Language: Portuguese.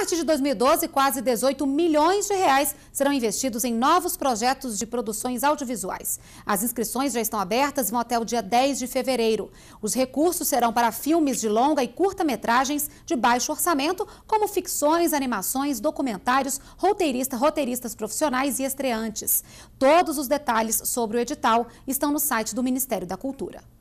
partir de 2012, quase 18 milhões de reais serão investidos em novos projetos de produções audiovisuais. As inscrições já estão abertas e vão até o dia 10 de fevereiro. Os recursos serão para filmes de longa e curta-metragens de baixo orçamento, como ficções, animações, documentários, roteirista, roteiristas profissionais e estreantes. Todos os detalhes sobre o edital estão no site do Ministério da Cultura.